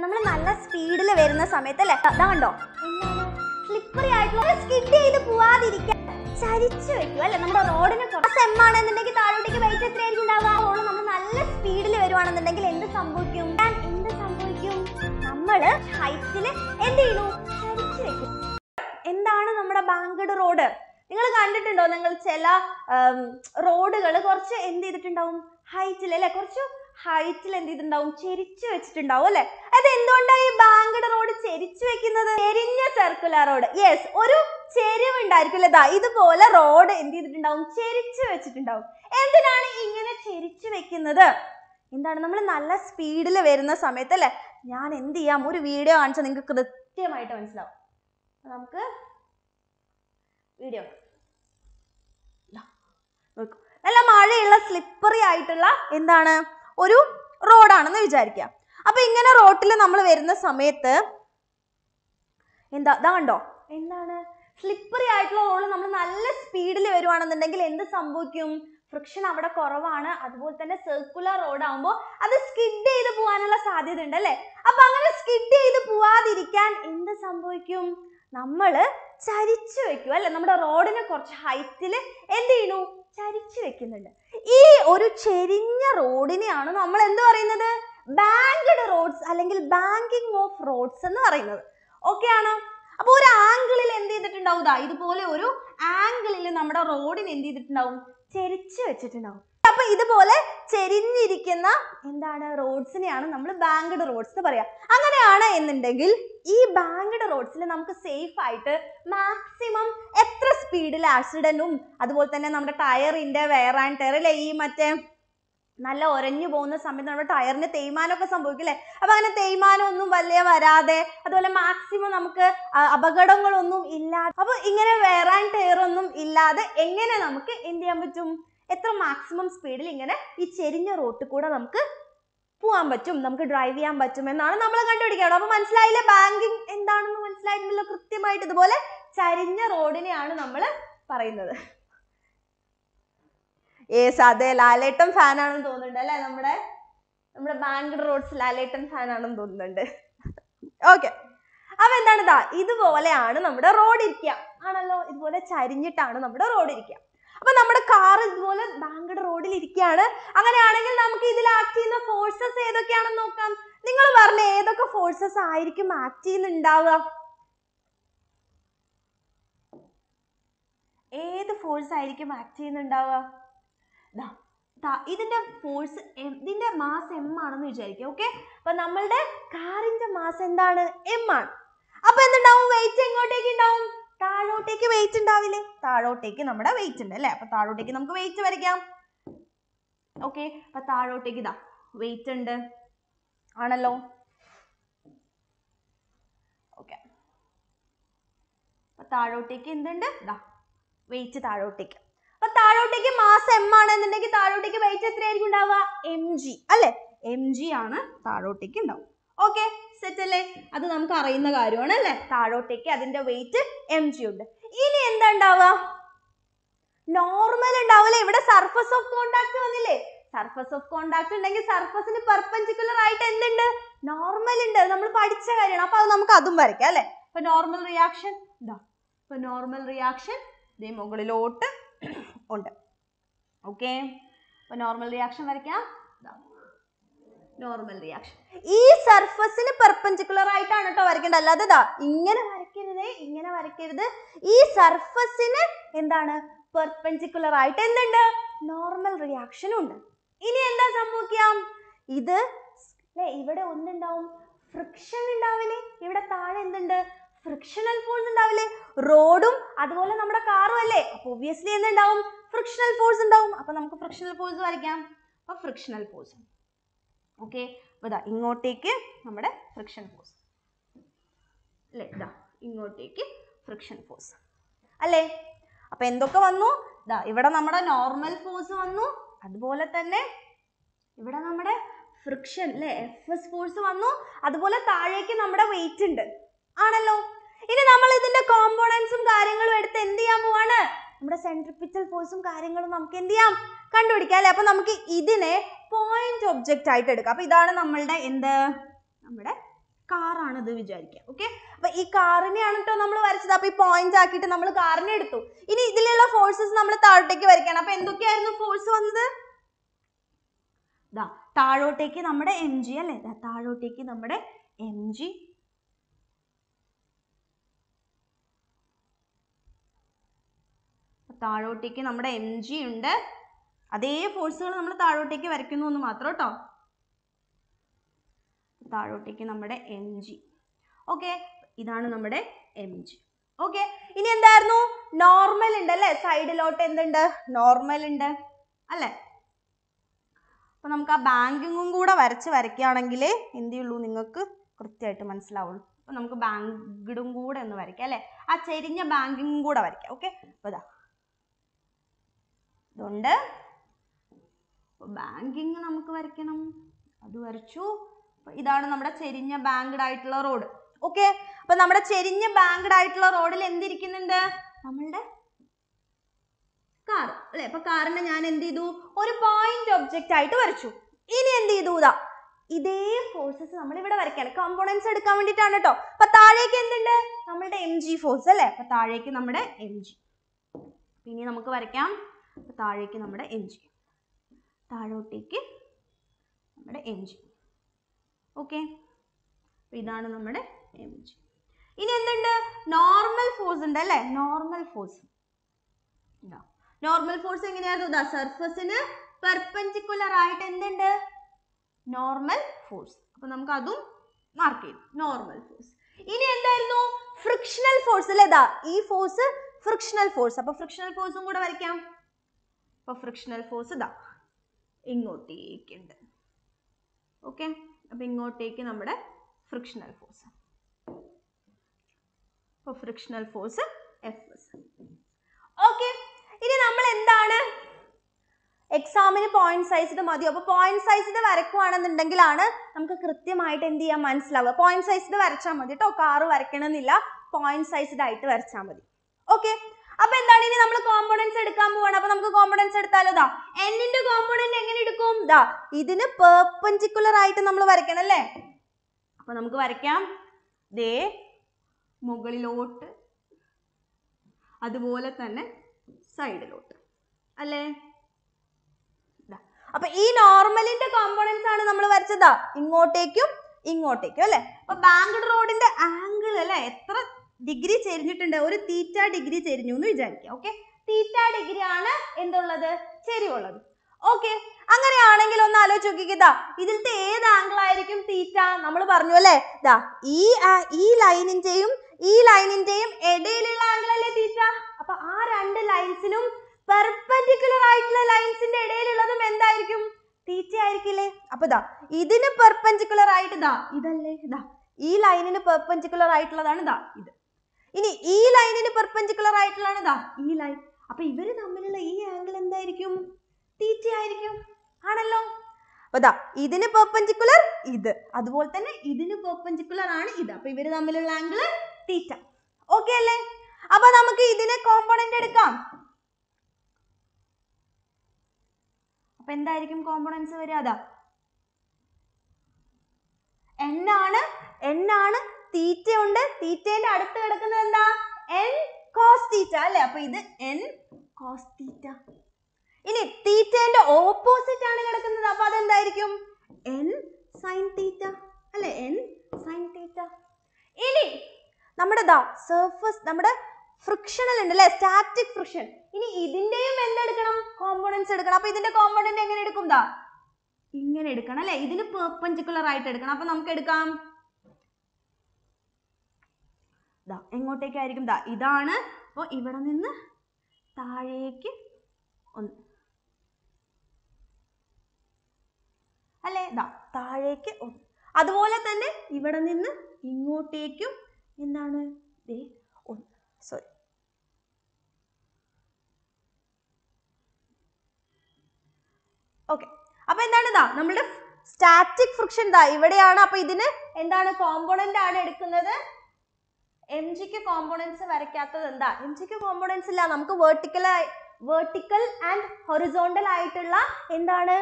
നമ്മൾ നല്ല സ്പീഡിൽ വരുന്ന സമയത്ത് അല്ലേ അതാണ്ടോ സ്ലിപ്പറി ആയിട്ടുള്ള സ്കിഡ് ചെയ്ത് പോവാതിരിക്കാൻ ചരിച്ചു വെക്കും അല്ലെ നമ്മുടെ റോഡിന് സെമ്മാണെന്നുണ്ടെങ്കിൽ താഴോട്ടേക്ക് വെയിറ്റ് എത്രയായിരിക്കും ഉണ്ടാവുക റോഡ് നമ്മൾ നല്ല സ്പീഡിൽ വരുവാണെന്നുണ്ടെങ്കിൽ എന്ത് സംഭവിക്കും എന്ത് സംഭവിക്കും നമ്മൾ ഹൈറ്റിൽ എന്ത് ചെയ്യുന്നു ചരിച്ചു വെക്കും എന്താണ് നമ്മുടെ ബാങ്കഡ് റോഡ് നിങ്ങൾ കണ്ടിട്ടുണ്ടോ നിങ്ങൾ ചില റോഡുകൾ കുറച്ച് എന്ത് ചെയ്തിട്ടുണ്ടാവും ഹൈറ്റിൽ അല്ലെ കുറച്ച് ഹൈറ്റിൽ എന്ത് ചെയ്തിട്ടുണ്ടാവും ചെരിച്ചു വെച്ചിട്ടുണ്ടാവും അല്ലെ അത് എന്തുകൊണ്ടാണ് ഈ ബാങ്കഡ് റോഡ് ചെരിച്ചു വെക്കുന്നത് ചെരിഞ്ഞ സർക്കുലർ റോഡ് യെസ് ഒരു ചെരിവ് ഉണ്ടായിരിക്കും ദാ ഇതുപോലെ റോഡ് എന്ത് ചെയ്തിട്ടുണ്ടാവും ചെരിച്ചു വെച്ചിട്ടുണ്ടാവും എന്തിനാണ് ഇങ്ങനെ ചെരിച്ചു വെക്കുന്നത് എന്താണ് നമ്മൾ നല്ല സ്പീഡിൽ വരുന്ന സമയത്ത് അല്ലെ ഞാൻ എന്ത് ചെയ്യാം ഒരു വീഡിയോ കാണിച്ചാൽ നിങ്ങൾക്ക് കൃത്യമായിട്ട് മനസ്സിലാവും നമുക്ക് വീഡിയോ നല്ല മഴയുള്ള സ്ലിപ്പറി ആയിട്ടുള്ള എന്താണ് ഒരു റോഡാണെന്ന് വിചാരിക്കുക അപ്പൊ ഇങ്ങനെ റോട്ടിൽ നമ്മൾ വരുന്ന സമയത്ത് എന്താ കണ്ടോ എന്താണ് സ്ലിപ്പറി ആയിട്ടുള്ള റോഡ് നമ്മൾ നല്ല സ്പീഡിൽ വരുവാണെന്നുണ്ടെങ്കിൽ എന്ത് സംഭവിക്കും ഫ്രിക്ഷൻ അവിടെ കുറവാണ് അതുപോലെ തന്നെ സർക്കുലർ റോഡ് ആകുമ്പോൾ അത് സ്കിഡ് ചെയ്ത് പോകാനുള്ള സാധ്യത ഉണ്ട് അല്ലേ അപ്പൊ അങ്ങനെ സ്കിഡ് ചെയ്ത് പോവാതിരിക്കാൻ എന്ത് സംഭവിക്കും നമ്മൾ ചരിച്ചു വെക്കും അല്ലെ നമ്മുടെ റോഡിനെ കുറച്ച് ഹൈറ്റിൽ എന്ത് ചെയ്യണു ചരിച്ചു വെക്കുന്നുണ്ട് ഈ ഒരു ചെരിഞ്ഞ റോഡിനെയാണ് നമ്മൾ എന്ത് പറയുന്നത് ബാങ്ക്ഡ് റോഡ്സ് അല്ലെങ്കിൽ ബാങ്കിങ് ഓഫ് റോഡ്സ് എന്ന് പറയുന്നത് ഓക്കെ ആണോ അപ്പോൾ ഒരു ആംഗിളിൽ എന്ത് ചെയ്തിട്ടുണ്ടാവും ഇതുപോലെ ഒരു ആംഗിളിൽ നമ്മുടെ റോഡിന് എന്ത് ചെയ്തിട്ടുണ്ടാവും ചെരിച്ച് വെച്ചിട്ടുണ്ടാവും അപ്പൊ ഇതുപോലെ ചെരിഞ്ഞിരിക്കുന്ന എന്താണ് റോഡ്സിനെയാണ് നമ്മൾ ബാങ്ക്ഡ് റോഡ്സ് എന്ന് പറയാ അങ്ങനെയാണ് എന്നുണ്ടെങ്കിൽ ഈ ബാങ്ക്ഡ് റോഡ്സിൽ നമുക്ക് സേഫ് ആയിട്ട് മാക്സിമം എത്ര സ്പീഡിൽ ആക്സിഡന്റും അതുപോലെ തന്നെ നമ്മുടെ ടയറിന്റെ വെയർ ആൻഡ് ടെയറിലെ ഈ മറ്റേ നല്ല ഒരഞ്ഞു പോകുന്ന സമയത്ത് നമ്മുടെ ടയറിന് തേയ്മാനമൊക്കെ സംഭവിക്കില്ലേ അപ്പൊ അങ്ങനെ തേയ്മാനമൊന്നും വലിയ വരാതെ അതുപോലെ മാക്സിമം നമുക്ക് അപകടങ്ങളൊന്നും ഇല്ലാതെ അപ്പോൾ ഇങ്ങനെ ടയർ ഒന്നും ഇല്ലാതെ എങ്ങനെ നമുക്ക് എന്ത് ചെയ്യാൻ പറ്റും എത്ര മാക്സിമം സ്പീഡിൽ ഇങ്ങനെ ഈ ചെരിഞ്ഞ റോട്ടിൽ കൂടെ നമുക്ക് പോകാൻ പറ്റും നമുക്ക് ഡ്രൈവ് ചെയ്യാൻ പറ്റും എന്നാണ് നമ്മൾ കണ്ടുപിടിക്കണം അപ്പൊ മനസ്സിലായില്ലേ ബാങ്കിങ് എന്താണെന്ന് മനസ്സിലായിട്ടുണ്ടല്ലോ കൃത്യമായിട്ട് ഇതുപോലെ ചരിഞ്ഞ റോഡിനെയാണ് നമ്മൾ പറയുന്നത് ഏസ് അതെ ലാലേട്ടൻ ഫാൻ ആണെന്ന് തോന്നുന്നുണ്ട് അല്ലെ നമ്മുടെ നമ്മുടെ ബാംഗ്ലൂർ റോഡ്സ് ലാലേട്ടൻ ഫാൻ ആണെന്ന് തോന്നുന്നുണ്ട് ഓക്കെ അപ്പൊ എന്താണ് ഇതാ ഇതുപോലെയാണ് നമ്മുടെ റോഡ് ഇരിക്കുക ആണല്ലോ ഇതുപോലെ ചരിഞ്ഞിട്ടാണ് നമ്മുടെ റോഡ് ഇരിക്കുക അപ്പോൾ നമ്മുടെ കാർ ഇതുപോലെ ബാങ്കയുടെ റോഡിൽ ഇരിക്കുകയാണ് അങ്ങനെയാണെങ്കിൽ നമുക്ക് ഇതിൽ ആക്ട് ചെയ്യുന്ന ഫോഴ്സസ് ഏതൊക്കെയാണെന്ന് നോക്കാം നിങ്ങൾ പറഞ്ഞ ഏതൊക്കെ ഫോഴ്സസ് ആയിരിക്കും ആക്ട് ചെയ്യുന്നുണ്ടാവുക ഏത് ഫോഴ്സ് ആയിരിക്കും ആക്ട് ചെയ്യുന്നുണ്ടാവുക ഇതിന്റെ ഫോഴ്സ് ഇതിന്റെ മാസ് എം ആണെന്ന് വിചാരിക്കുക ഓക്കെ അപ്പൊ നമ്മളുടെ കാറിന്റെ മാസ് എന്താണ് എം ആണ് അപ്പൊ എന്തുണ്ടാവും വെയിറ്റ് എങ്ങോട്ടേക്ക് ഉണ്ടാവും താഴോട്ടേക്ക് വെയിറ്റ് ഉണ്ടാവില്ലേ താഴോട്ടേക്ക് നമ്മുടെ വെയിറ്റ് ഉണ്ട് അല്ലേ അപ്പൊ താഴോട്ടേക്ക് നമുക്ക് വെയിറ്റ് വരയ്ക്കാം ഓക്കെ അപ്പൊ താഴോട്ടേക്ക് ഇതാ വെയിറ്റ് ഉണ്ട് ആണല്ലോ ഓക്കെ അപ്പൊ താഴോട്ടേക്ക് എന്തുണ്ട് ഇതാ വെയിറ്റ് താഴോട്ടേക്ക് അപ്പൊ താഴോട്ടേക്ക് മാസ് എം ആണെന്നുണ്ടെങ്കിൽ താഴോട്ടേക്ക് വെയിറ്റ് എത്രയായിരിക്കും ഉണ്ടാവുക എം ജി അല്ലെ എം ജി ആണ് താഴോട്ടേക്ക് ഉണ്ടാവും ഓക്കെ സെറ്റ് അല്ലേ അത് നമുക്ക് അറിയുന്ന കാര്യമാണ് അല്ലേ താഴോട്ടേക്ക് അതിന്റെ വെയിറ്റ് എം ജി ഉണ്ട് ഇനി എന്താ ഉണ്ടാവുക നോർമൽ ഉണ്ടാവില്ല ഇവിടെ സർഫസ് ഓഫ് കോണ്ടാക്ട് വന്നില്ലേ സർഫസ് ഓഫ് കോണ്ടാക്ട് ഉണ്ടെങ്കിൽ സർഫസിന് പെർപെൻഡിക്കുലർ ആയിട്ട് എന്തുണ്ട് നോർമൽ ഉണ്ട് നമ്മൾ പഠിച്ച കാര്യമാണ് അപ്പൊ അത് നമുക്ക് അതും വരയ്ക്കാം അല്ലേ അപ്പൊ നോർമൽ റിയാക്ഷൻ ഇതാ ഇപ്പൊ നോർമൽ റിയാക്ഷൻ ഇതേ മുകളിലോട്ട് ഉണ്ട് ഓക്കെ അപ്പൊ നോർമൽ റിയാക്ഷൻ വരയ്ക്കാം നോർമൽ റിയാക്ഷൻ ഈ സർഫസിന് പെർപെൻഡിക്കുലർ ആയിട്ടാണ് കേട്ടോ വരയ്ക്കേണ്ടത് അല്ലാതെ ഇതാ ഇങ്ങനെ വരയ്ക്കരുത് ഇങ്ങനെ വരയ്ക്കരുത് ഈ സർഫസിന് എന്താണ് പെർപെൻഡിക്കുലർ ആയിട്ട് എന്തുണ്ട് നോർമൽ റിയാക്ഷൻ ഉണ്ട് ഇനി എന്താ സംഭവിക്കാം ഇത് അല്ലെ ഇവിടെ ഒന്നുണ്ടാവും ഫ്രിക്ഷൻ ഉണ്ടാവില്ലേ ഇവിടെ താഴെ എന്തുണ്ട് ഫ്രിക്ഷണൽ ഫോഴ്സ് ഉണ്ടാവില്ലേ റോഡും അതുപോലെ നമ്മുടെ കാറും അല്ലേ അപ്പൊ ഒബ്വിയസ്ലി എന്തുണ്ടാവും ഫ്രിക്ഷണൽ ഫോഴ്സ് ഉണ്ടാവും അപ്പൊ നമുക്ക് ഫ്രിക്ഷണൽ ഫോഴ്സ് വരയ്ക്കാം അപ്പൊ ഫ്രിക്ഷണൽ ഫോഴ്സ് ഓക്കെ അപ്പോൾ ഇതാ ഇങ്ങോട്ടേക്ക് നമ്മുടെ ഫ്രിക്ഷൻ ഫോഴ്സ് അല്ലേ ഇതാ ഇങ്ങോട്ടേക്ക് ഫ്രിക്ഷൻ ഫോഴ്സ് അല്ലേ അപ്പം എന്തൊക്കെ വന്നു ഇതാ ഇവിടെ നമ്മുടെ നോർമൽ ഫോഴ്സ് വന്നു അതുപോലെ തന്നെ ഇവിടെ നമ്മുടെ ഫ്രിക്ഷൻ അല്ലേ എഫ് എസ് ഫോഴ്സ് വന്നു അതുപോലെ താഴേക്ക് നമ്മുടെ വെയിറ്റ് ഉണ്ട് ആണല്ലോ ഇനി നമ്മൾ ഇതിന്റെ കോമ്പോണൻസും കാര്യങ്ങളും എടുത്ത് എന്ത് ചെയ്യാൻ പോവാണ് നമ്മുടെ സെൻട്രിപിറ്റൽ ഫോഴ്സും കാര്യങ്ങളും നമുക്ക് എന്ത് ചെയ്യാം കണ്ടുപിടിക്കാം അല്ലെ അപ്പോൾ നമുക്ക് ഇതിനെ പോയിന്റ് ഒബ്ജക്റ്റ് ആയിട്ട് എടുക്കാം അപ്പോൾ ഇതാണ് നമ്മളുടെ എന്ത് നമ്മുടെ ഇത് വിചാരിക്കുക ഓക്കെ അപ്പൊ ഈ കാറിനെയാണ് കേട്ടോ നമ്മൾ വരച്ചത് അപ്പൊ ഈ പോയിന്റ് ആക്കിയിട്ട് നമ്മൾ കാറിനെ എടുത്തു ഇനി ഇതിലുള്ള ഫോഴ്സസ് നമ്മൾ താഴോട്ടേക്ക് വരയ്ക്കണം അപ്പൊ എന്തൊക്കെയായിരുന്നു ഫോഴ്സ് വന്നത് ദാ താഴോട്ടേക്ക് നമ്മുടെ എം ജി അല്ലെ താഴോട്ടേക്ക് നമ്മുടെ എം ജി താഴോട്ടേക്ക് നമ്മുടെ എം ജി ഉണ്ട് അതേ ഫോഴ്സുകൾ നമ്മൾ താഴോട്ടേക്ക് വരയ്ക്കുന്നു എന്ന് മാത്രം കേട്ടോ താഴോട്ടേക്ക് നമ്മുടെ എം ജി ഓക്കെ ഇതാണ് നമ്മുടെ എം ജി ഓക്കെ ഇനി എന്തായിരുന്നു നോർമൽ ഉണ്ട് അല്ലേ സൈഡിലോട്ട് എന്തുണ്ട് നോർമൽ ഉണ്ട് അല്ലേ അപ്പൊ നമുക്ക് ആ ബാങ്കിങ്ങും കൂടെ വരച്ച് വരയ്ക്കുകയാണെങ്കിൽ എന്ത് ചെയ്യുള്ളൂ നിങ്ങൾക്ക് കൃത്യമായിട്ട് മനസ്സിലാവുള്ളൂ അപ്പൊ നമുക്ക് ബാങ്കിടും കൂടെ ഒന്ന് വരയ്ക്കാം അല്ലേ ആ ചെരിഞ്ഞ ബാങ്കിങ്ങും കൂടെ വരയ്ക്കാം ഓക്കെ അപ്പോൾ ഇതാ ഇതുണ്ട് അപ്പോൾ ബാങ്കിങ് നമുക്ക് വരയ്ക്കണം അത് വരച്ചു ഇതാണ് നമ്മുടെ ചെരിഞ്ഞ ബാങ്ക്ഡ് ആയിട്ടുള്ള റോഡ് ഓക്കെ അപ്പൊ നമ്മുടെ ചെരിഞ്ഞ ബാങ്ക്ഡ് ആയിട്ടുള്ള റോഡിൽ എന്തിരിക്കുന്നുണ്ട് നമ്മളുടെ കാർ അല്ലേ അപ്പൊ കാറിനെ ഞാൻ എന്ത് ചെയ്തു ഒരു പോയിന്റ് ഒബ്ജക്റ്റ് ആയിട്ട് വരച്ചു ഇനി എന്ത് ചെയ്തു ഇതാ ഇതേ ഫോഴ്സസ് നമ്മൾ ഇവിടെ വരയ്ക്കാണ് കമ്പോണൻസ് എടുക്കാൻ വേണ്ടിയിട്ടാണ് കേട്ടോ അപ്പൊ താഴേക്ക് എന്തുണ്ട് നമ്മുടെ എം ജി ഫോഴ്സ് അല്ലേ അപ്പൊ താഴേക്ക് നമ്മുടെ എം ജി ഇനി നമുക്ക് വരയ്ക്കാം താഴേക്ക് നമ്മുടെ എം ജി താഴോട്ടേക്ക് നമ്മുടെ എം ജി ഓക്കെ ഇതാണ് നമ്മുടെ എം ജി ഇനി എന്തുണ്ട് നോർമൽ ഫോഴ്സ് ഉണ്ട് അല്ലേ നോർമൽ ഫോഴ്സ് നോർമൽ ഫോഴ്സ് എങ്ങനെയായിരുന്നു ദ സർഫസിന് പെർപെൻഡിക്കുലർ ആയിട്ട് എന്തുണ്ട് നോർമൽ ഫോഴ്സ് അപ്പൊ നമുക്ക് അതും മാർക്ക് ചെയ്യും നോർമൽ ഫോഴ്സ് ഇനി എന്തായിരുന്നു ഫ്രിക്ഷണൽ ഫോഴ്സ് അല്ലേ ഇതാ ഈ ഫോഴ്സ് ഫ്രിക്ഷണൽ ഫോഴ്സ് അപ്പൊ ഫ്രിക്ഷണൽ ഫോഴ്സും കൂടെ വരയ്ക്കാം അപ്പൊ ഫ്രിക്ഷണൽ ഫോഴ്സ് ഇതാ ഇങ്ങോട്ടേക്കുണ്ട് ഓക്കെ അപ്പം ഇങ്ങോട്ടേക്ക് നമ്മുടെ ഫ്രിക്ഷണൽ ഫോഴ്സ് അപ്പോൾ frictional force F S okay ഇനി നമ്മൾ എന്താണ് എക്സാമിന് പോയിന്റ് സൈസിന് മതിയോ അപ്പോൾ പോയിന്റ് സൈസിന് വരക്കുവാണെന്നുണ്ടെങ്കിലാണ് നമുക്ക് കൃത്യമായിട്ട് എന്ത് ചെയ്യാൻ മനസ്സിലാവുക പോയിന്റ് സൈസിന് വരച്ചാൽ മതി കേട്ടോ കാറ് വരയ്ക്കണമെന്നില്ല പോയിന്റ് സൈസിഡ് ആയിട്ട് വരച്ചാൽ മതി ഓക്കെ അപ്പൊ എന്താണ് ഇനി നമ്മൾ കോമ്പോണൻസ് എടുക്കാൻ പോവാണ് അപ്പൊ നമുക്ക് കോമ്പോണൻസ് എടുത്താലോ ദാ എന്നിന്റെ കോമ്പോണന്റ് എങ്ങനെ എടുക്കും ദാ ഇതിന് പേർപ്പൻസിക്കുലർ ആയിട്ട് നമ്മൾ വരയ്ക്കണം അല്ലേ അപ്പൊ നമുക്ക് വരയ്ക്കാം ദേ മുകളിലോട്ട് അതുപോലെ തന്നെ സൈഡിലോട്ട് അല്ലേ അപ്പൊ ഈ നോർമലിന്റെ കോമ്പോണൻസ് ആണ് നമ്മൾ വരച്ചതാ ഇങ്ങോട്ടേക്കും ഇങ്ങോട്ടേക്കും അല്ലെ അപ്പൊ ബാങ്ക് റോഡിന്റെ ആംഗിൾ അല്ലെ എത്ര ഡിഗ്രി ചെരിഞ്ഞിട്ടുണ്ട് ഒരു തീറ്റ ഡിഗ്രി ചെരിഞ്ഞു എന്ന് വിചാരിക്കുക ഓക്കെ തീറ്റ ഡിഗ്രി ആണ് എന്തുള്ളത് ചെരിവുള്ളത് ഓക്കെ അങ്ങനെയാണെങ്കിൽ ഒന്ന് ആലോചിച്ച് നോക്കിക്കുക ഇതിലത്തെ ഏത് ആംഗിൾ ആയിരിക്കും തീറ്റ നമ്മൾ പറഞ്ഞു അല്ലേ ഇതാ ഈ ഈ ലൈനിന്റെയും ഈ ലൈനിന്റെയും ഇടയിലുള്ള ആംഗിൾ അല്ലേ തീറ്റ അപ്പൊ ആ രണ്ട് ലൈൻസിനും പെർപെൻഡിക്കുലർ ആയിട്ടുള്ള ലൈൻസിന്റെ ഇടയിലുള്ളതും എന്തായിരിക്കും തീറ്റ ആയിരിക്കില്ലേ അപ്പൊ ഇതാ ഇതിന് പെർപെൻഡിക്കുലർ ആയിട്ട് ഇതാ ഇതല്ലേ ഇതാ ഈ ലൈനിന് പെർപെൻഡിക്കുലർ ആയിട്ടുള്ളതാണ് ഇതാ ഇത് ഇനി ഈ ലൈനിന് പെർപെൻഡിക്കുലർ ആയിട്ടുള്ളതാണ് ഇതാ ഈ ലൈൻ അപ്പൊ ഇവര് തമ്മിലുള്ള ഈ ആംഗിൾ എന്തായിരിക്കും തീറ്റ ആയിരിക്കും ആണല്ലോ അതാ ഇതിന് പെർപെൻഡിക്കുലർ ഇത് അതുപോലെ തന്നെ ഇതിന് പെർപെൻഡിക്കുലർ ആണ് ഇത് അപ്പൊ ഇവര് തമ്മിലുള്ള ആംഗിൾ തീറ്റ ഓക്കെ അല്ലേ അപ്പൊ നമുക്ക് ഇതിനെ കോമ്പണന്റ് എടുക്കാം അപ്പൊ എന്തായിരിക്കും കോമ്പണൻസ് വരിക അതാ എന്നാണ് എന്നാണ് തീറ്റയുണ്ട് തീറ്റേന്റെ അടുത്ത് കിടക്കുന്നത് എന്താ എൻ കോസ് തീറ്റ അല്ലെ അപ്പൊ ഇത് എൻ കോസ് തീറ്റ ഇനി തീറ്റേന്റെ ഓപ്പോസിറ്റ് ആണ് കിടക്കുന്നത് അപ്പൊ അതെന്തായിരിക്കും എൻ സൈൻ തീറ്റ അല്ലെ എൻ സൈൻ തീറ്റ ഇനി നമ്മുടെ ദാ സർഫസ് നമ്മുടെ ഫ്രിക്ഷണൽ ഉണ്ട് അല്ലെ സ്റ്റാറ്റിക് ഫ്രിക്ഷൻ ഇനി ഇതിന്റെയും എന്തെടുക്കണം കോമ്പോണൻസ് എടുക്കണം അപ്പൊ ഇതിന്റെ കോമ്പോണന്റ് എങ്ങനെ എടുക്കും ദാ ഇങ്ങനെ എടുക്കണം അല്ലെ ഇതിന് പെർപ്പൻഡിക്കുലർ ആയിട്ട് എടുക്കണം അപ്പൊ നമുക്ക് എടുക്കാം ദാ എങ്ങോട്ടേക്കായിരിക്കും ദാ ഇതാണ് അപ്പോൾ ഇവിടെ നിന്ന് താഴേക്ക് ഒന്ന് അല്ലേ ദാ താഴേക്ക് ഒന്ന് അതുപോലെ തന്നെ ഇവിടെ നിന്ന് ഇങ്ങോട്ടേക്കും എന്താണ് ദേ ഒന്ന് സോറി ഓക്കെ അപ്പൊ എന്താണ് ദാ നമ്മളുടെ സ്റ്റാറ്റിക് ഫ്രിക്ഷൻ ദാ ഇവിടെയാണ് അപ്പൊ ഇതിന് എന്താണ് കോമ്പോണന്റ് ആണ് എടുക്കുന്നത് എം ജിക്ക് കോമ്പോണൻസ് വരയ്ക്കാത്തത് എന്താ എം ജിക്ക് കോമ്പോണൻസ് ഇല്ല നമുക്ക് വേർട്ടിക്കൽ വേർട്ടിക്കൽ ആൻഡ് ഹൊറിസോണ്ടൽ ആയിട്ടുള്ള എന്താണ്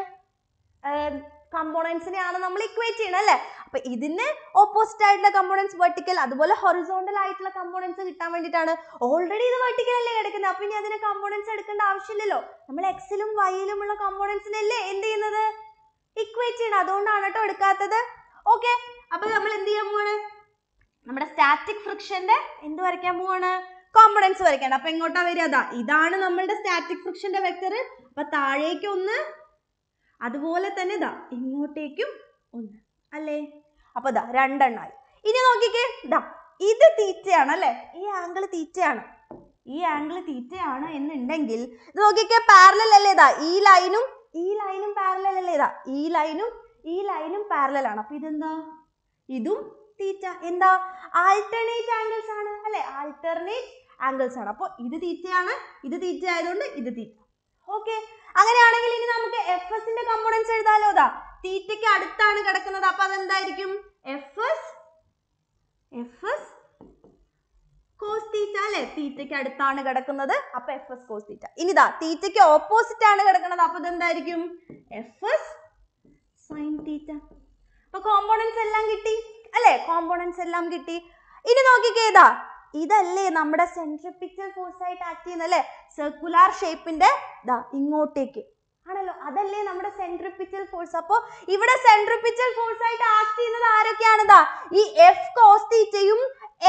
കമ്പോണൻസിനെയാണ് നമ്മൾ ഇക്വേറ്റ് ചെയ്യണം അല്ലേ അപ്പൊ ഇതിന് ഓപ്പോസിറ്റ് ആയിട്ടുള്ള കമ്പോണൻസ് വെർട്ടിക്കൽ അതുപോലെ ഹൊറിസോണ്ടൽ ആയിട്ടുള്ള കമ്പോണൻസ് കിട്ടാൻ വേണ്ടിയിട്ടാണ് ഓൾറെഡി ഇത് വെർട്ടിക്കൽ അല്ലേ എടുക്കുന്നത് അപ്പൊ ഇനി അതിന് കമ്പോണൻസ് എടുക്കേണ്ട ആവശ്യമില്ലല്ലോ നമ്മൾ എക്സിലും വൈയിലും ഉള്ള കമ്പോണൻസിനല്ലേ എന്ത് ചെയ്യുന്നത് ഇക്വേറ്റ് ചെയ്യണം അതുകൊണ്ടാണ് കേട്ടോ എടുക്കാത്തത് ഓക്കെ അപ്പൊ നമ്മൾ എന്ത് ചെയ്യാൻ പോവാണ് നമ്മുടെ സ്റ്റാറ്റിക് ഫ്രിക്ഷന്റെ എന്ത് വരയ്ക്കാൻ പോവാണ് കോമ്പണൻസ് വരയ്ക്കണം അപ്പൊ എങ്ങോട്ടാ വരിക അതാ ഇതാണ് നമ്മളുടെ സ്റ്റാറ്റിക് ഫ്രിക്ഷന്റെ വെക്ടർ അപ്പൊ താഴേക്ക് ഒന്ന് അതുപോലെ തന്നെ ഇതാ ഇങ്ങോട്ടേക്കും ഒന്ന് അല്ലേ അപ്പൊ ഇതാ രണ്ടെണ്ണായി ഇനി നോക്കിക്കേ ഇതാ ഇത് തീറ്റയാണ് അല്ലെ ഈ ആംഗിൾ തീറ്റയാണ് ഈ ആംഗിൾ തീറ്റയാണ് എന്നുണ്ടെങ്കിൽ ഇത് നോക്കിക്കേ പാരലൽ അല്ലേ ഇതാ ഈ ലൈനും ഈ ലൈനും പാരലൽ അല്ലേ ഇതാ ഈ ലൈനും ഈ ലൈനും പാരലൽ ആണ് അപ്പൊ ഇതെന്താ ഇതും തീറ്റ എന്താ ആൾട്ടർനേറ്റ് ആംഗിൾസ് ആണ് അല്ലെ ആൾട്ടർനേറ്റ് ആംഗിൾസ് ആണ് അപ്പോൾ ഇത് തീറ്റയാണ് ഇത് തീറ്റ ആയതുകൊണ്ട് ഇത് തീറ്റ ഓക്കെ അങ്ങനെയാണെങ്കിൽ ഇനി നമുക്ക് എഫ് എസിന്റെ കമ്പോണൻസ് എഴുതാലോ അതാ തീറ്റയ്ക്ക് അടുത്താണ് കിടക്കുന്നത് അപ്പൊ അതെന്തായിരിക്കും F S F S cos theta അല്ലെ തീറ്റയ്ക്ക് അടുത്താണ് കിടക്കുന്നത് അപ്പൊ എഫ് എസ് കോസ് തീറ്റ ഇനി ഇതാ തീറ്റയ്ക്ക് ഓപ്പോസിറ്റ് ആണ് കിടക്കുന്നത് അപ്പൊ ഇതെന്തായിരിക്കും എഫ് എസ് സൈൻ തീറ്റ അപ്പൊ കോമ്പോണൻസ് എല്ലാം കിട്ടി അല്ലേ കോമ്പോണൻസ് എല്ലാം കിട്ടി ഇനി നോക്കിക്കേ ഇതല്ലേ നമ്മുടെ സെൻട്രിപിറ്റൽ ഫോഴ്സ് ആയിട്ട് ആക്ട് ചെയ്യുന്ന അല്ലേ സർക്കുലാർ ഷേപ്പിന്റെ ദാ ഇങ്ങോട്ടേക്ക് ആണല്ലോ അതല്ലേ നമ്മുടെ സെൻട്രിപിറ്റൽ ഫോഴ്സ് അപ്പോ ഇവിടെ സെൻട്രിപിറ്റൽ ഫോഴ്സ് ആയിട്ട് ആക്ട് ചെയ്യുന്നത് ആരൊക്കെയാണ് ദാ ഈ എഫ് കോസ് തീറ്റയും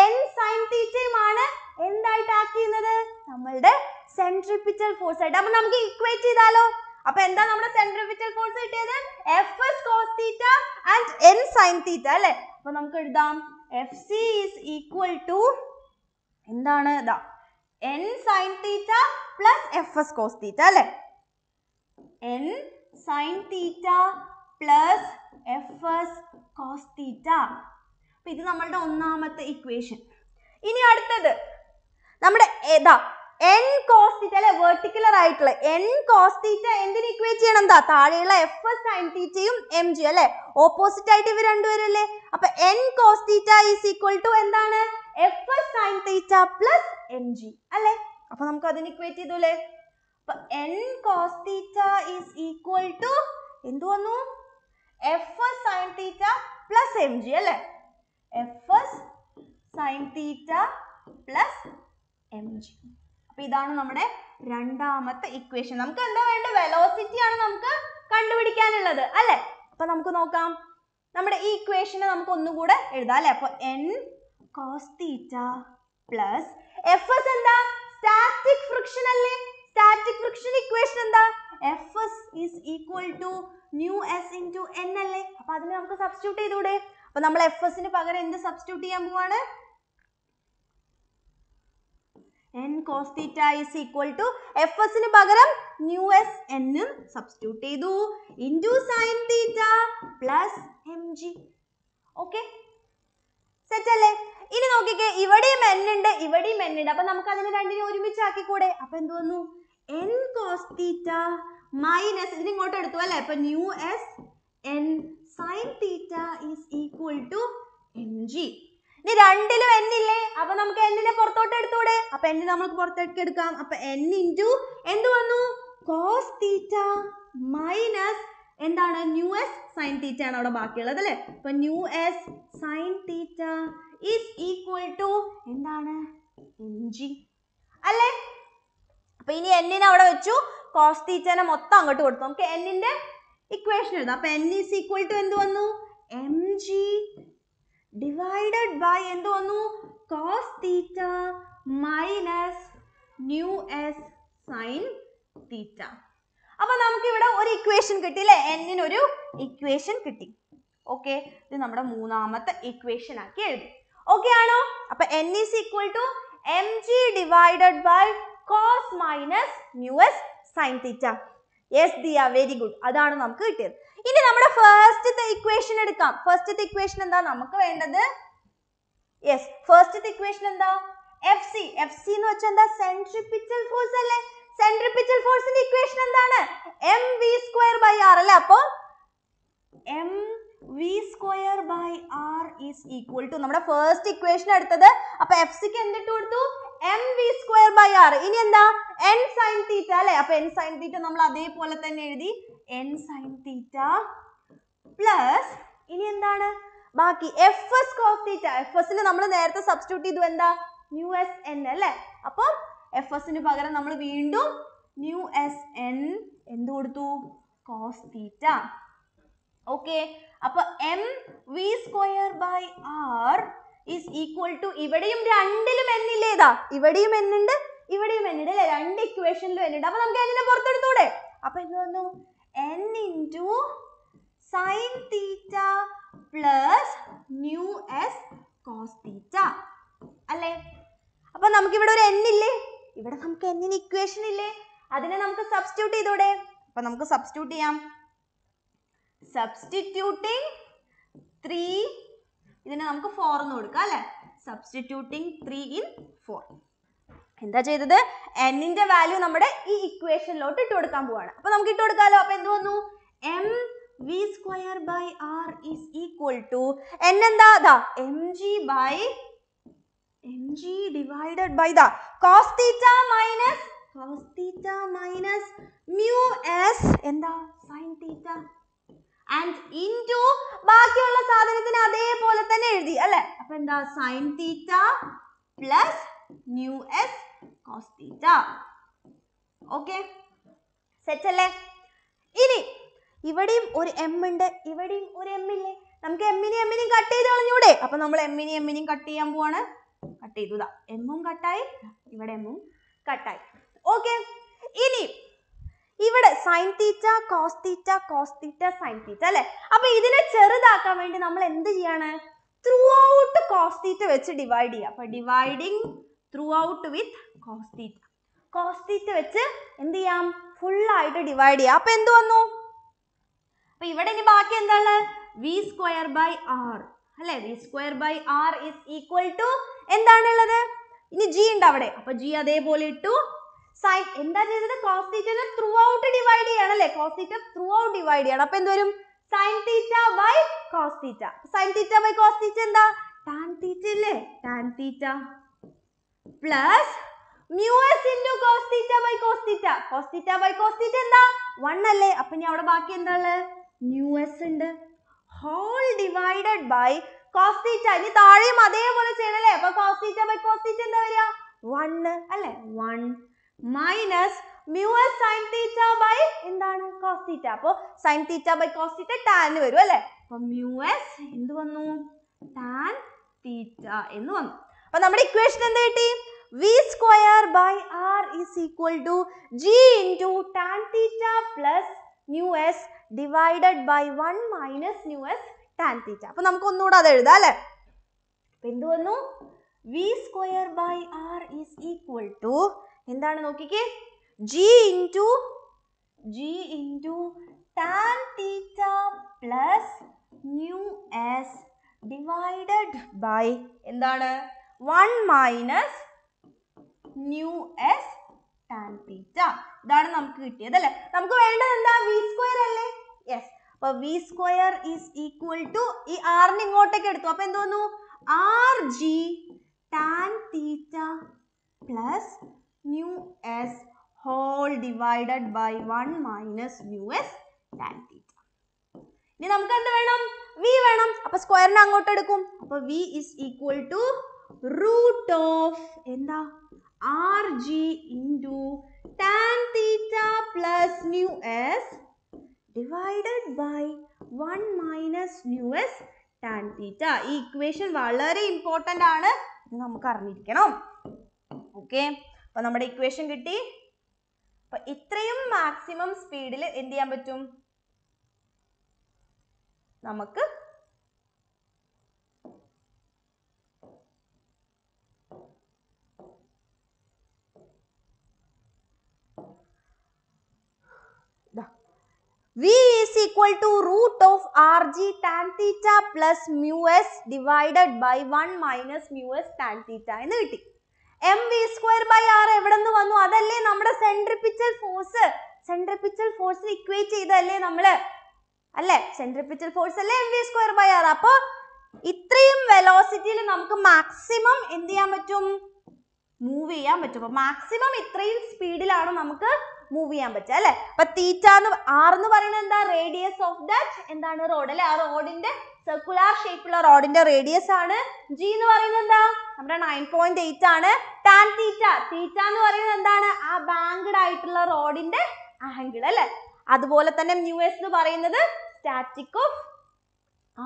എൻ സൈൻ തീറ്റയും ആണ് എന്തായിട്ട് ആക്ട് ചെയ്യുന്നത് നമ്മളുടെ സെൻട്രിപിറ്റൽ ഫോഴ്സ് ആയിട്ട് അപ്പൊ നമുക്ക് ഇക്വേറ്റ് ചെയ്താലോ അപ്പൊ എന്താ നമ്മുടെ സെൻട്രിപിറ്റൽ ഫോഴ്സ് കിട്ടിയത് F S cos theta and N sine theta അല്ലെ അപ്പൊ നമുക്ക് എഴുതാം F C is equal to എന്താണ് N sine theta plus F S cos theta അല്ലെ N sine theta plus F S cos theta അപ്പൊ ഇത് നമ്മളുടെ ഒന്നാമത്തെ ഇക്വേഷൻ ഇനി അടുത്തത് നമ്മുടെ ഏതാ എൻ cos തീറ്റ അല്ലെ വെർട്ടിക്കുലർ ആയിട്ടുള്ള എൻ കോസ് തീറ്റ എന്തിന് ഇക്വേറ്റ് ചെയ്യണം എന്താ താഴെയുള്ള എഫ് സൈൻ തീറ്റയും എം ജി അല്ലെ ഓപ്പോസിറ്റ് ആയിട്ട് ഇവർ രണ്ടുപേരും അല്ലേ അപ്പൊ N cos theta is equal to എന്താണ് F sine theta plus M G അല്ലെ അപ്പൊ നമുക്ക് അതിന് ഇക്വേറ്റ് ചെയ്തൂലേ അപ്പൊ N cos theta is equal to എന്തു വന്നു F sine theta plus M G അല്ലെ F sine theta plus M G അപ്പൊ ഇതാണ് നമ്മുടെ രണ്ടാമത്തെ ഇക്വേഷൻ നമുക്ക് എന്താ വേണ്ടത് വെലോസിറ്റി ആണ് നമുക്ക് കണ്ടുപിടിക്കാനുള്ളത് അല്ലെ അപ്പൊ നമുക്ക് നോക്കാം നമ്മുടെ ഈ ഇക്വേഷനെ നമുക്ക് ഒന്നുകൂടെ എഴുതാം അല്ലെ അപ്പൊ N cos theta plus F S എന്താ സ്റ്റാറ്റിക് ഫ്രിക്ഷൻ അല്ലേ സ്റ്റാറ്റിക് ഫ്രിക്ഷൻ ഇക്വേഷൻ എന്താ F S is equal to mu S into N അല്ലേ അപ്പൊ അതിന് നമുക്ക് സബ്സ്റ്റിറ്റ്യൂട്ട് ചെയ്തൂടെ അപ്പൊ നമ്മൾ എഫ് എസിന് പകരം എന്ത് സബ്സ്റ്റിറ്റ്യൂട്ട് ചെയ്യാൻ പോവാണ് N cos theta is equal to F എസിന് പകരം ന്യൂ എസ് എന്നും സബ്സ്റ്റിറ്റ്യൂട്ട് ചെയ്തു into sine theta plus M G okay set അല്ലേ ഇനി നോക്കിക്കേ ഇവിടെയും എൻ ഉണ്ട് ഇവിടെയും എൻ ഉണ്ട് അപ്പൊ നമുക്ക് അതിനെ രണ്ടിനെ ഒരുമിച്ച് ആക്കിക്കൂടെ അപ്പൊ എന്ത് വന്നു എൻ കോസ് തീറ്റ മൈനസ് ഇതിന് ഇങ്ങോട്ട് എടുത്തു അല്ലേ അപ്പൊ mu S N sine theta is equal to N G ഇനി രണ്ടിലും n ഇല്ലേ അപ്പൊ നമുക്ക് n നെ പുറത്തോട്ട് എടുത്തൂടെ അപ്പൊ n നമുക്ക് പുറത്തേക്ക് എടുക്കാം അപ്പൊ n ഇൻറ്റു എന്ത് വന്നു cos theta മൈനസ് എന്താണ് ന്യൂ എസ് സൈൻ തീറ്റ ആണ് അവിടെ ബാക്കിയുള്ളത് അല്ലേ അപ്പൊ mu S sine theta is equal to എന്താണ് എം അല്ലേ അപ്പൊ ഇനി എന്നിനെ അവിടെ വെച്ചു കോസ് തീറ്റനെ മൊത്തം അങ്ങോട്ട് കൊടുത്തു നമുക്ക് എന്നിന്റെ ഇക്വേഷൻ എഴുതാം അപ്പൊ എൻ ഈസ് ഈക്വൽ ടു എന്ത് വന്നു എം ജി ഡിവൈഡഡ് ബൈ എന്ത് വന്നു cos theta minus mu S sine theta അപ്പൊ ഇവിടെ ഒരു ഇക്വേഷൻ കിട്ടി അല്ലെ എന്നിനൊരു ഇക്വേഷൻ കിട്ടി ഓക്കെ ഇത് നമ്മുടെ മൂന്നാമത്തെ ഇക്വേഷൻ ആക്കി എഴുതി ഓക്കെ ആണോ അപ്പൊ N is equal to M G divided by cos minus mu S sine theta yes Diya very good അതാണ് നമുക്ക് കിട്ടിയത് ഇനി നമ്മുടെ ഫേർസ്റ്റത്തെ ഇക്വേഷൻ എടുക്കാം ഫേർസ്റ്റത്തെ ഇക്വേഷൻ എന്താ നമുക്ക് വേണ്ടത് യെസ് ഫേർസ്റ്റത്തെ ഇക്വേഷൻ എന്താ എഫ് സി എഫ് സി എന്ന് വെച്ചാൽ എന്താ സെൻട്രിപിറ്റൽ ഫോഴ്സ് അല്ലേ സെൻട്രിപിറ്റൽ ഫോഴ്സിന്റെ ഇക്വേഷൻ എന്താണ് M V square by R അല്ലേ അപ്പോ M V square by R is equal to നമ്മുടെ ഫസ്റ്റ് ഇക്വേഷൻ എടുത്തത് അപ്പൊ എഫ് സിക്ക് എന്തിട്ട് കൊടുത്തു M V square by R ഇനി എന്താ എൻ സൈൻ തീറ്റ അല്ലേ അപ്പൊ എൻ സൈൻ തീറ്റ നമ്മൾ അതേപോലെ തന്നെ എഴുതി എൻ സൈൻ തീറ്റ പ്ലസ് ഇനി എന്താണ് ബാക്കി F S cos theta F എസിന് നമ്മൾ നേരത്തെ സബ്സ്റ്റിറ്റ്യൂട്ട് ചെയ്തു എന്താ ന്യൂ എസ് എൻ അല്ലേ അപ്പം എഫ് എസിന് പകരം നമ്മൾ വീണ്ടും ന്യൂ എസ് എൻ എന്ത് കൊടുത്തു കോസ് തീറ്റ ഓക്കെ അപ്പൊ M V square by R is equal to ഇവിടെയും രണ്ടിലും എന്നില്ലേ ഇതാ ഇവിടെയും എന്നുണ്ട് ഇവിടെയും എന്നുണ്ട് അല്ലെ രണ്ട് ഇക്വേഷനിലും എന്നുണ്ട് അപ്പൊ നമുക്ക് എങ്ങനെ പുറത്തെടുത്തൂടെ അപ്പൊ എന്ത് വന്നു n into sin theta plus nu s cos theta alle അപ്പൊ നമുക്ക് ഇവിടെ ഒരു n ഇല്ലേ ഇവിടെ നമുക്ക് n ന് equation ഇല്ലേ അതിനെ നമുക്ക് substitute ചെയ്തൂടെ അപ്പൊ നമുക്ക് substitute ചെയ്യാം substituting 3 ഇതിനെ നമുക്ക് 4 എന്ന് കൊടുക്കാം അല്ലേ substituting 3 in 4 എന്താ ചെയ്തത് എന്നിന്റെ വാല്യൂ നമ്മുടെ ഈ ഇക്വേഷനിലോട്ട് ഇട്ട് കൊടുക്കാൻ പോവാണ് അപ്പൊ നമുക്ക് ഇട്ട് കൊടുക്കാമല്ലോ അപ്പൊ എന്ത് വന്നു M V square by R is equal to N എന്താ അതാ M G by M G divided by the cos theta minus cos theta minus mu S എന്താ sine theta and into ബാക്കിയുള്ള സാധനത്തിന് അതേപോലെ തന്നെ എഴുതി അല്ലെ അപ്പൊ എന്താ sine theta plus mu S cos theta okay set അല്ലേ ഇനി ഇവിടെയും ഒരു എം ഉണ്ട് ഇവിടെയും ഒരു എം ഇല്ലേ നമുക്ക് എമ്മിനെ എമ്മിനെയും കട്ട് ചെയ്ത് കളഞ്ഞൂടെ അപ്പൊ നമ്മൾ എമ്മിനെ എമ്മിനെയും കട്ട് ചെയ്യാൻ പോവാണ് കട്ട് ചെയ്തു ഇതാ എമ്മും കട്ടായി ഇവിടെ എമ്മും കട്ടായി ഓക്കെ ഇനി ഇവിടെ sine theta cos theta cos theta sine theta അല്ലെ അപ്പൊ ഇതിനെ ചെറുതാക്കാൻ വേണ്ടി നമ്മൾ എന്ത് ചെയ്യാണ് ത്രൂ ഔട്ട് കോസ് തീറ്റ വെച്ച് ഡിവൈഡ് ചെയ്യുക അപ്പൊ dividing throughout with cos theta cos theta വെച്ച് എന്ത് ചെയ്യാം ഫുള്ളായിട്ട് ഡിവൈഡ് ചെയ്യാം അപ്പൊ എന്ത് വന്നു അപ്പൊ ഇവിടെ ഇനി ബാക്കി എന്താണ് വി സ്ക്വയർ ബൈ ആർ അല്ലെ V square by R is equal to എന്താണുള്ളത് ഇനി ജി ഉണ്ട് അവിടെ അപ്പൊ ജി അതേപോലെ ഇട്ടു സൈൻ എന്താ ചെയ്തത് കോസ് തീറ്റനെ ത്രൂ ഔട്ട് ഡിവൈഡ് ചെയ്യണം അല്ലെ cos theta throughout divide ചെയ്യണം അപ്പൊ എന്ത് വരും sine theta by cos theta sine theta by cos theta എന്താ ടാൻ തീറ്റ ഇല്ലേ tan theta plus mu S into cos theta by cos theta cos theta by cos theta എന്താ one അല്ലേ അപ്പം ഇനി അവിടെ ബാക്കി എന്താ ഉള്ളത് ന്യൂ എസ് ഉണ്ട് whole divided by cos theta ഇനി താഴെയും അതേപോലെ ചെയ്യണല്ലേ അപ്പൊ cos theta by cos theta എന്താ വരിക വണ് അല്ലെ one minus mu S sine theta by എന്താണ് കോസ് തീറ്റ അപ്പോൾ sine theta by cos theta tan വരും അല്ലേ അപ്പൊ മ്യൂ എസ് എന്ത് വന്നു ടാൻ തീറ്റ എന്ന് വന്നു അപ്പൊ നമ്മുടെ ഇക്വേഷൻ എന്ത് കിട്ടി v square by R is equal to g into tan theta plus mu s divided by one minus mu s tan theta അപ്പൊ നമുക്ക് ഒന്നുകൂടെ അത് എഴുതാം അല്ലെ എന്ത് വന്നു v square by R is equal to എന്താണ് നോക്കിക്കേ g into g into tan theta plus mu s divided by എന്താണ് one minus mu s tan theta ഇതാണ് നമുക്ക് കിട്ടിയത് അല്ലേ നമുക്ക് വേണ്ടത് എന്താ വി സ്ക്വയർ അല്ലേ യെസ് അപ്പൊ v square is equal to ഈ ആറിന് ഇങ്ങോട്ടേക്ക് എടുത്തു അപ്പൊ എന്തോന്നു r g tan theta plus mu s whole divided by one minus mu s tan theta ഇനി നമുക്ക് എന്ത് വേണം വി വേണം അപ്പൊ സ്ക്വയറിനെ അങ്ങോട്ട് എടുക്കും അപ്പൊ v is equal to root of എന്താ r g into tan theta plus mu s divided by one minus mu s tan theta ഈ ഇക്വേഷൻ വളരെ ഇമ്പോർട്ടൻ്റ് ആണ് നമുക്ക് അറിഞ്ഞിരിക്കണം ഓക്കെ അപ്പോൾ നമ്മുടെ ഇക്വേഷൻ കിട്ടി അപ്പോൾ ഇത്രയും മാക്സിമം സ്പീഡിൽ എന്ത് ചെയ്യാൻ പറ്റും നമുക്ക് V is equal to root of Rg tan theta plus mu s divided by 1 minus mu s tan theta എന്ന് കിട്ടി. M V square by r എവിടെ നിന്ന് വന്നു അതല്ലേ നമ്മുടെ centripetal force centripetal force equate ചെയ്തല്ലേ നമ്മള് അല്ലേ സെൻട്രിപിറ്റൽ ഫോഴ്സ് അല്ലേ m V square by r അപ്പോ ഇത്രയും വെലോസിറ്റിയിൽ നമുക്ക് മാക്സിമം എന്ത് ചെയ്യാൻ പറ്റും മൂവ് ചെയ്യാൻ പറ്റും അപ്പൊ മാക്സിമം ഇത്രയും സ്പീഡിലാണ് നമുക്ക് മൂവ് ചെയ്യാൻ പറ്റുക അല്ലെ അപ്പൊ തീറ്റ എന്ന് ആർ എന്ന് പറയുന്നത് എന്താ റേഡിയസ് ഓഫ് ദാറ്റ് എന്താണ് റോഡ് അല്ലെ ആ റോഡിന്റെ സർക്കുലർ ഷേപ്പുള്ള റോഡിന്റെ റേഡിയസ് ആണ് ജി എന്ന് പറയുന്നത് എന്താ നമ്മുടെ നയൻ പോയിന്റ് എയ്റ്റ് ആണ് ടാൻ തീറ്റ തീറ്റ എന്ന് പറയുന്നത് എന്താണ് ആ ബാങ്ക്ഡ് ആയിട്ടുള്ള റോഡിന്റെ ആംഗിൾ അല്ലെ അതുപോലെ തന്നെ ന്യൂ എന്ന് പറയുന്നത് സ്റ്റാറ്റിക് ഓഫ് ആ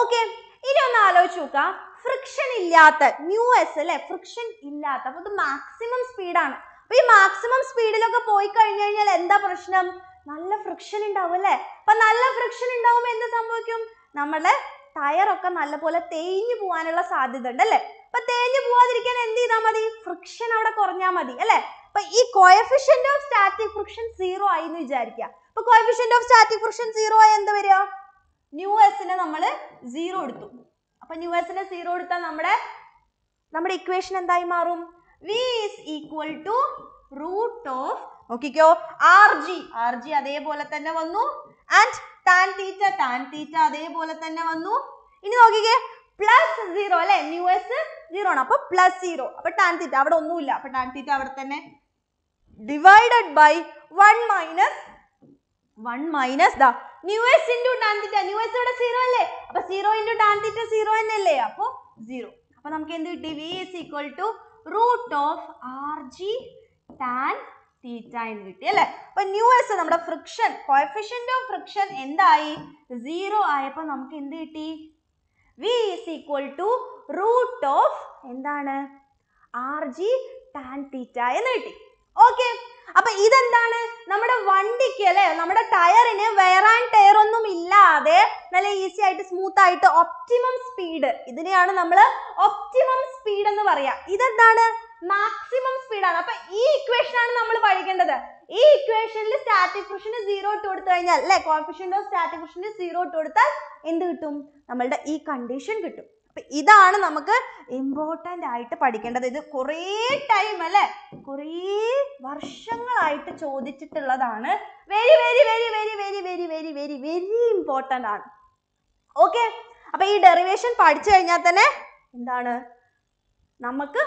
ഓക്കെ ഇനി ഒന്ന് ആലോചിച്ച് നോക്കാം ഫ്രിക്ഷൻ ഇല്ലാത്ത ന്യൂ എസ് അല്ലെ ഫ്രിക്ഷൻ ഇല്ലാത്ത അപ്പോൾ ഇത് മാക്സിമം സ്പീഡാണ് അപ്പൊ ഈ maximum speed ലൊക്കെ പോയി കഴിഞ്ഞു കഴിഞ്ഞാൽ എന്താ പ്രശ്നം നല്ല friction ഉണ്ടാവും അല്ലെ അപ്പൊ നല്ല friction ഉണ്ടാവുമ്പോ എന്ത് സംഭവിക്കും നമ്മുടെ tyre ഒക്കെ നല്ലപോലെ തേഞ്ഞു പോവാനുള്ള സാധ്യത ഉണ്ട് അല്ലെ അപ്പൊ തേഞ്ഞു പോവാതിരിക്കാൻ എന്ത് ചെയ്താൽ മതി friction അവിടെ കുറഞ്ഞാ മതി അല്ലെ അപ്പൊ ഈ coefficient of static friction zero ആയി എന്ന് വിചാരിക്കുക അപ്പൊ coefficient of static friction zero ആയ എന്ത് വരിക nu s നെ നമ്മൾ zero എടുത്തു അപ്പൊ nu s നെ zero എടുത്താൽ നമ്മുടെ നമ്മുടെ equation എന്തായി മാറും V is equal to root of നോക്കിക്കോ ആർ ജി ആർ ജി അതേപോലെ തന്നെ വന്നു and tan theta tan theta അതേപോലെ തന്നെ വന്നു ഇനി നോക്കിക്കേ പ്ലസ് സീറോ അല്ലെ ന്യൂ എസ് സീറോ ആണ് അപ്പൊ പ്ലസ് സീറോ അപ്പൊ ടാൻ തീറ്റ അവിടെ ഒന്നുമില്ല അപ്പൊ ടാൻ തീറ്റ അവിടെ തന്നെ divided by one minus one minus ദാ mu s into tan theta mu s ഇവിടെ സീറോ അല്ലേ അപ്പൊ zero into tan theta zero എന്നല്ലേ അപ്പൊ സീറോ അപ്പൊ നമുക്ക് എന്ത് കിട്ടി v is equal to root of r g tan theta എന്ന് കിട്ടി അല്ലേ അപ്പൊ ന്യൂ എസ് നമ്മുടെ ഫ്രിക്ഷൻ കോയഫിഷ്യന്റ് ഓഫ് ഫ്രിക്ഷൻ എന്തായി സീറോ ആയപ്പോ നമുക്ക് എന്ത് കിട്ടി v is equal to root of എന്താണ് ആർ ജി ടാൻ തീറ്റ എന്ന് കിട്ടി ഓക്കെ അപ്പൊ ഇതെന്താണ് നമ്മുടെ വണ്ടിക്ക് അല്ലെ നമ്മുടെ ടയറിന് വേറാൻ ആൻഡ് ടയർ ഒന്നും ഇല്ലാതെ നല്ല ഈസി ആയിട്ട് സ്മൂത്ത് ആയിട്ട് ഒപ്റ്റിമം സ്പീഡ് ഇതിനെയാണ് നമ്മൾ ഒപ്റ്റിമം സ്പീഡ് എന്ന് പറയാ ഇതെന്താണ് മാക്സിമം സ്പീഡാണ് അപ്പൊ ഈ ഇക്വേഷൻ ആണ് നമ്മൾ പഠിക്കേണ്ടത് ഈ ഇക്വേഷനിൽ സ്റ്റാറ്റിക് ഫ്രിക്ഷന് സീറോ ഇട്ട് കൊടുത്തു കഴിഞ്ഞാൽ അല്ലെ കോഫിഷ്യൻ്റ് ഓഫ് സ്റ്റാറ്റിക് ഫ്രിക്ഷന് സീറോ ഇട്ട് കൊടുത്താൽ എന്ത് കിട്ടും നമ്മളുടെ ഈ കണ്ടീഷൻ കിട്ടും അപ്പം ഇതാണ് നമുക്ക് ഇമ്പോർട്ടൻ്റ് ആയിട്ട് പഠിക്കേണ്ടത് ഇത് കുറേ ടൈം അല്ലേ കുറേ വർഷങ്ങളായിട്ട് ചോദിച്ചിട്ടുള്ളതാണ് very very very very very very very very very important ആണ് ഓക്കെ അപ്പം ഈ ഡെറിവേഷൻ പഠിച്ചു കഴിഞ്ഞാൽ തന്നെ എന്താണ് നമുക്ക്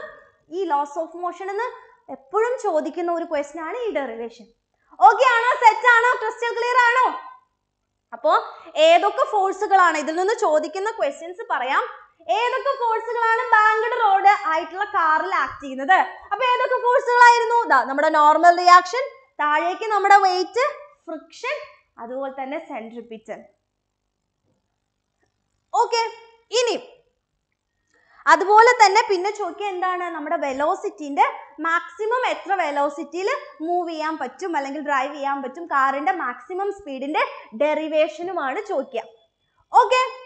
ഈ ലോസ് ഓഫ് മോഷൻ എന്ന് എപ്പോഴും ചോദിക്കുന്ന ഒരു ക്വസ്റ്റൻ ആണ് ഈ ഡെറിവേഷൻ ഓക്കെ ആണോ സെറ്റ് ആണോ ക്രിസ്റ്റൽ ക്ലിയർ ആണോ അപ്പോൾ ഏതൊക്കെ ഫോഴ്സുകളാണ് ഇതിൽ നിന്ന് ചോദിക്കുന്ന ക്വസ്റ്റ്യൻസ് പറയാം ഏതൊക്കെ force കളാണ് banked ആയിട്ടുള്ള car ൽ act ചെയ്യുന്നത് അപ്പൊ ഏതൊക്കെ force കളായിരുന്നു ദാ നമ്മുടെ normal reaction താഴേക്ക് നമ്മുടെ weight friction അതുപോലെ തന്നെ centripetal okay ഇനി അതുപോലെ തന്നെ പിന്നെ ചോദിക്കുക എന്താണ് നമ്മുടെ വെലോസിറ്റിന്റെ മാക്സിമം എത്ര വെലോസിറ്റിയിൽ മൂവ് ചെയ്യാൻ പറ്റും അല്ലെങ്കിൽ ഡ്രൈവ് ചെയ്യാൻ പറ്റും കാറിന്റെ മാക്സിമം സ്പീഡിന്റെ ഡെറിവേഷനുമാണ് ചോദിക്കുക ഓക്കെ